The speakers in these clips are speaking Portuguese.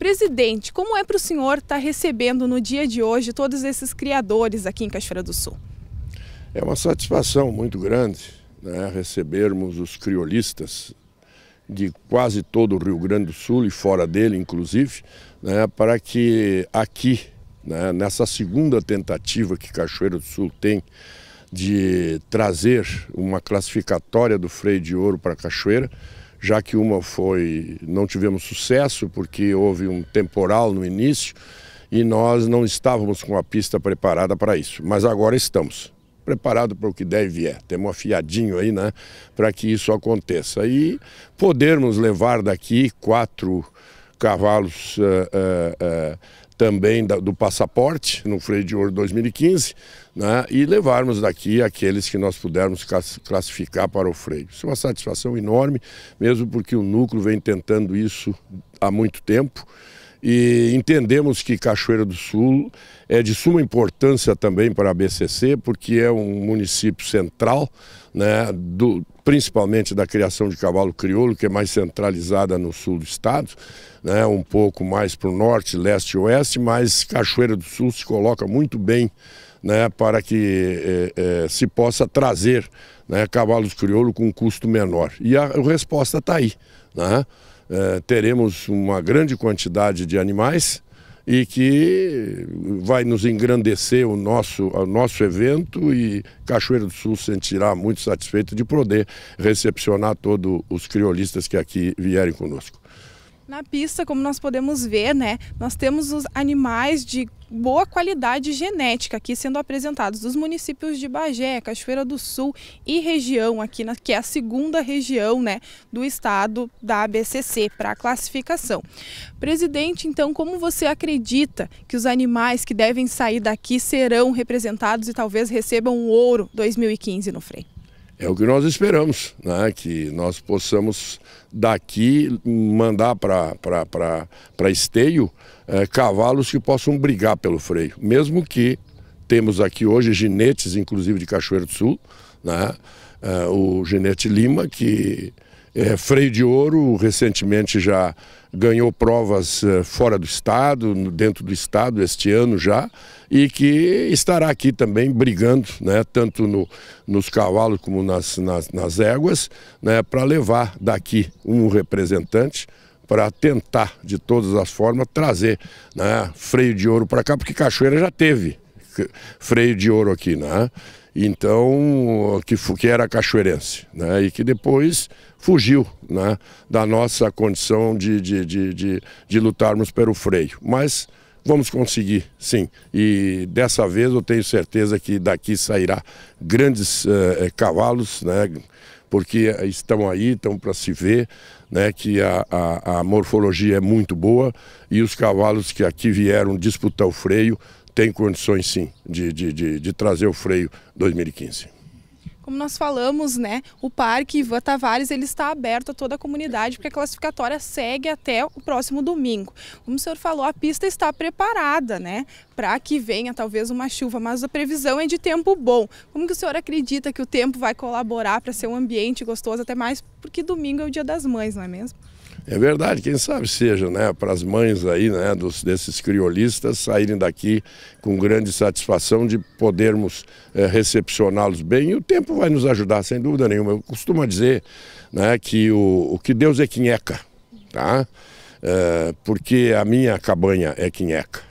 Presidente, como é para o senhor estar tá recebendo no dia de hoje todos esses criadores aqui em Cachoeira do Sul? É uma satisfação muito grande né, recebermos os criolistas de quase todo o Rio Grande do Sul e fora dele, inclusive, né, para que aqui, né, nessa segunda tentativa que Cachoeira do Sul tem de trazer uma classificatória do freio de ouro para Cachoeira, já que uma foi, não tivemos sucesso porque houve um temporal no início e nós não estávamos com a pista preparada para isso, mas agora estamos preparado para o que der e vier. Temos afiadinho aí, né, para que isso aconteça. E podermos levar daqui quatro cavalos uh, uh, uh, também da, do passaporte no freio de ouro 2015 né, e levarmos daqui aqueles que nós pudermos classificar para o freio. Isso é uma satisfação enorme, mesmo porque o núcleo vem tentando isso há muito tempo e entendemos que Cachoeira do Sul é de suma importância também para a BCC, porque é um município central né, do, principalmente da criação de cavalo crioulo, que é mais centralizada no sul do estado, né, um pouco mais para o norte, leste e oeste, mas Cachoeira do Sul se coloca muito bem né, para que é, é, se possa trazer né, cavalos crioulo com um custo menor. E a, resposta está aí. Né? É, teremos uma grande quantidade de animais, e que vai nos engrandecer o nosso, o nosso evento e Cachoeira do Sul sentirá muito satisfeito de poder recepcionar todos os criolistas que aqui vierem conosco. Na pista, como nós podemos ver, né, nós temos os animais de boa qualidade genética aqui sendo apresentados dos municípios de Bagé, Cachoeira do Sul e região aqui, na, que é a segunda região né, do estado da ABCC para a classificação. Presidente, então, como você acredita que os animais que devem sair daqui serão representados e talvez recebam o ouro 2015 no freio? É o que nós esperamos, né? que nós possamos daqui mandar para esteio é, cavalos que possam brigar pelo freio. Mesmo que temos aqui hoje ginetes, inclusive de Cachoeiro do Sul, né? É, o ginete Lima, que é, freio de Ouro recentemente já ganhou provas é, fora do estado, dentro do estado este ano já, e que estará aqui também brigando, né, tanto no, nos cavalos como nas, nas, nas éguas, né, para levar daqui um representante para tentar, de todas as formas, trazer né, freio de ouro para cá, porque Cachoeira já teve freio de ouro aqui, né? Então, que, que era cachoeirense, né? E que depois fugiu, né? Da nossa condição de, de, de, de, de lutarmos pelo freio. Mas vamos conseguir, sim. E dessa vez eu tenho certeza que daqui sairá grandes eh, eh, cavalos, né? porque eh, estão aí, estão para se ver, né, que a, a, a, morfologia é muito boa e os cavalos que aqui vieram disputar o freio tem condições sim de, de, de, de trazer o freio 2015 como nós falamos, né, o Parque Ivan Tavares ele está aberto a toda a comunidade, porque a classificatória segue até o próximo domingo. Como o senhor falou, a pista está preparada, né, para que venha talvez uma chuva, mas a previsão é de tempo bom. Como que o senhor acredita que o tempo vai colaborar para ser um ambiente gostoso até mais, porque domingo é o Dia das Mães, não é mesmo? É verdade, quem sabe seja, né, para as mães aí, né, dos, desses criolistas saírem daqui com grande satisfação de podermos é, recepcioná-los bem e o tempo vai nos ajudar, sem dúvida nenhuma. Eu costumo dizer, né, que o, o que Deus é quinheca, tá? É, porque a minha cabanha é quinheca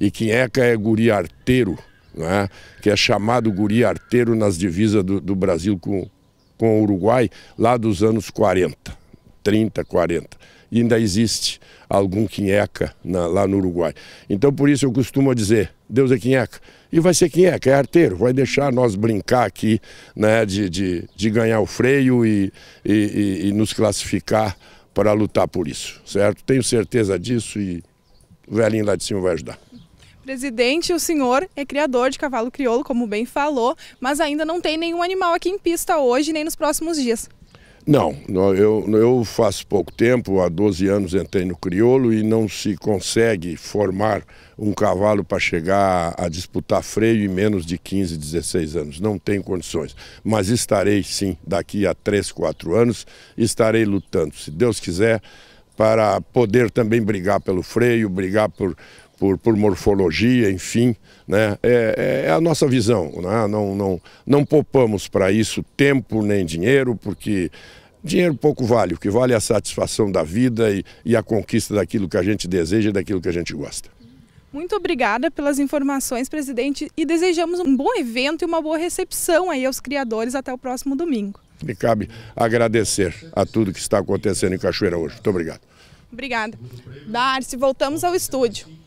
e quinheca é guri arteiro, né, que é chamado guri arteiro nas divisas do, do Brasil com, com o Uruguai lá dos anos 40. 30, 40. E ainda existe algum quinheca na, lá no Uruguai. Então, por isso eu costumo dizer, Deus é quinheca. E vai ser quinheca, é arteiro, vai deixar nós brincar aqui né, de, de, de ganhar o freio e, e, e, e nos classificar para lutar por isso, certo? Tenho certeza disso e o velhinho lá de cima vai ajudar. Presidente, o senhor é criador de cavalo crioulo, como bem falou, mas ainda não tem nenhum animal aqui em pista hoje nem nos próximos dias. Não, eu, eu faço pouco tempo, há 12 anos entrei no crioulo e não se consegue formar um cavalo para chegar a disputar freio em menos de 15, 16 anos. Não tem condições. Mas estarei sim, daqui a 3, 4 anos, estarei lutando. Se Deus quiser, para poder também brigar pelo freio, brigar por, por, por morfologia, enfim. Né? É, é, é a nossa visão. Né? Não, não, não poupamos para isso tempo nem dinheiro, porque dinheiro pouco vale. O que vale é a satisfação da vida e, e a conquista daquilo que a gente deseja e daquilo que a gente gosta. Muito obrigada pelas informações, presidente, e desejamos um bom evento e uma boa recepção aí aos criadores até o próximo domingo. Me cabe agradecer a tudo que está acontecendo em Cachoeira hoje. Muito obrigado. Obrigada. Darcy, voltamos ao estúdio.